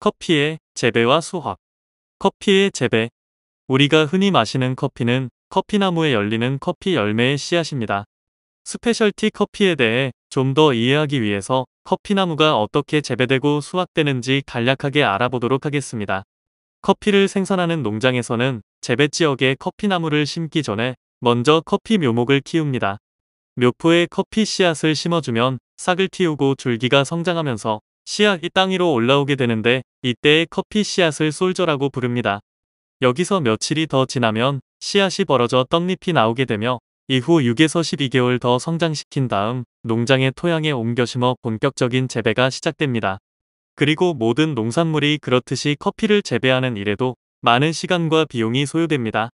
커피의 재배와 수확. 커피의 재배. 우리가 흔히 마시는 커피는 커피나무에 열리는 커피 열매의 씨앗입니다. 스페셜티 커피에 대해 좀 더 이해하기 위해서 커피나무가 어떻게 재배되고 수확되는지 간략하게 알아보도록 하겠습니다. 커피를 생산하는 농장에서는 재배 지역에 커피나무를 심기 전에 먼저 커피 묘목을 키웁니다. 묘포에 커피 씨앗을 심어주면 싹을 틔우고 줄기가 성장하면서 씨앗이 땅 위로 올라오게 되는데 이때에 커피 씨앗을 솔저라고 부릅니다. 여기서 며칠이 더 지나면 씨앗이 벌어져 떡잎이 나오게 되며 이후 6에서 12개월 더 성장시킨 다음 농장의 토양에 옮겨 심어 본격적인 재배가 시작됩니다. 그리고 모든 농산물이 그렇듯이 커피를 재배하는 일에도 많은 시간과 비용이 소요됩니다.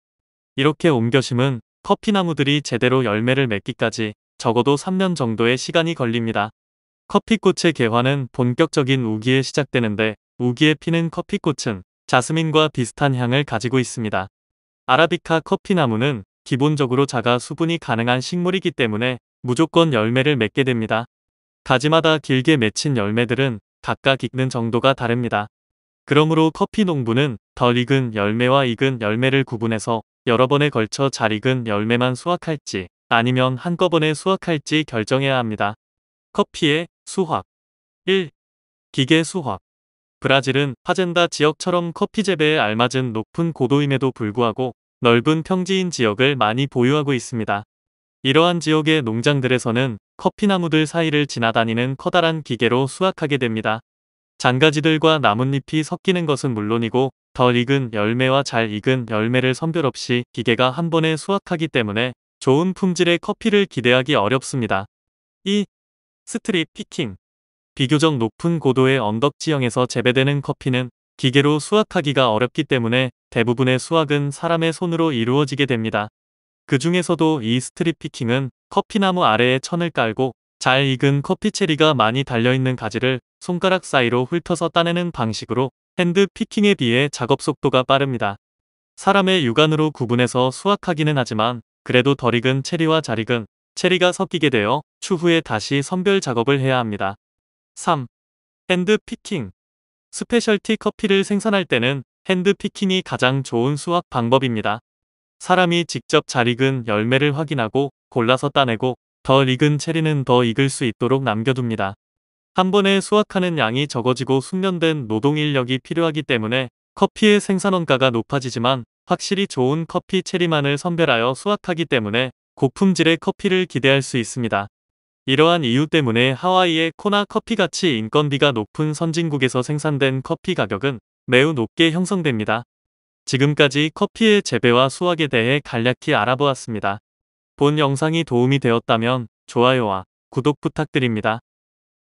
이렇게 옮겨 심은 커피나무들이 제대로 열매를 맺기까지 적어도 3년 정도의 시간이 걸립니다. 커피꽃의 개화는 본격적인 우기에 시작되는데 우기에 피는 커피꽃은 자스민과 비슷한 향을 가지고 있습니다. 아라비카 커피나무는 기본적으로 자가 수분이 가능한 식물이기 때문에 무조건 열매를 맺게 됩니다. 가지마다 길게 맺힌 열매들은 각각 익는 정도가 다릅니다. 그러므로 커피 농부는 덜 익은 열매와 익은 열매를 구분해서 여러 번에 걸쳐 잘 익은 열매만 수확할지 아니면 한꺼번에 수확할지 결정해야 합니다. 커피에 수확 1. 기계 수확 브라질은 파젠다 지역처럼 커피 재배에 알맞은 높은 고도임에도 불구하고 넓은 평지인 지역을 많이 보유하고 있습니다. 이러한 지역의 농장들에서는 커피나무들 사이를 지나다니는 커다란 기계로 수확하게 됩니다. 장가지들과 나뭇잎이 섞이는 것은 물론이고 덜 익은 열매와 잘 익은 열매를 선별 없이 기계가 한 번에 수확하기 때문에 좋은 품질의 커피를 기대하기 어렵습니다. 2. 스트릿 피킹. 비교적 높은 고도의 언덕 지형에서 재배되는 커피는 기계로 수확하기가 어렵기 때문에 대부분의 수확은 사람의 손으로 이루어지게 됩니다. 그 중에서도 이스트릿 피킹은 커피나무 아래에 천을 깔고 잘 익은 커피 체리가 많이 달려있는 가지를 손가락 사이로 훑어서 따내는 방식으로 핸드 피킹에 비해 작업 속도가 빠릅니다. 사람의 육안으로 구분해서 수확하기는 하지만 그래도 덜 익은 체리와 잘 익은 체리가 섞이게 되어 추후에 다시 선별 작업을 해야 합니다. 3. 핸드 피킹 스페셜티 커피를 생산할 때는 핸드 피킹이 가장 좋은 수확 방법입니다. 사람이 직접 잘 익은 열매를 확인하고 골라서 따내고 덜 익은 체리는 더 익을 수 있도록 남겨둡니다. 한 번에 수확하는 양이 적어지고 숙련된 노동 인력이 필요하기 때문에 커피의 생산원가가 높아지지만 확실히 좋은 커피 체리만을 선별하여 수확하기 때문에 고품질의 커피를 기대할 수 있습니다. 이러한 이유 때문에 하와이의 코나 커피같이 인건비가 높은 선진국에서 생산된 커피 가격은 매우 높게 형성됩니다. 지금까지 커피의 재배와 수확에 대해 간략히 알아보았습니다. 본 영상이 도움이 되었다면 좋아요와 구독 부탁드립니다.